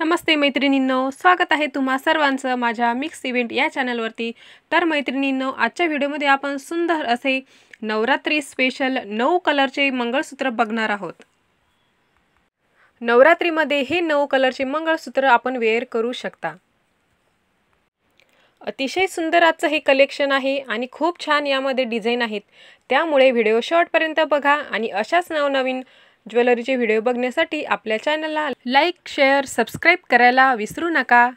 नमस्ते मैत्रिणींनो स्वागत आहे तुम्हा सर्वांचं माझ्या मिक्स इव्हेंट या चॅनलवरती तर मैत्रिणींनो आजच्या व्हिडिओमध्ये आपण सुंदर असे नवरात्री स्पेशल नऊ कलरचे मंगळसूत्र बघणार आहोत नवरात्रीमध्ये हे नऊ कलरचे मंगळसूत्र आपण वेअर करू शकता अतिशय सुंदर आजचं हे कलेक्शन आहे आणि खूप छान यामध्ये डिझाईन आहेत त्यामुळे व्हिडिओ शॉर्टपर्यंत बघा आणि अशाच नवनवीन ज्वेलरीचे व्हिडिओ बघण्यासाठी आपल्या चॅनलला लाईक शेअर सबस्क्राईब करायला विसरू नका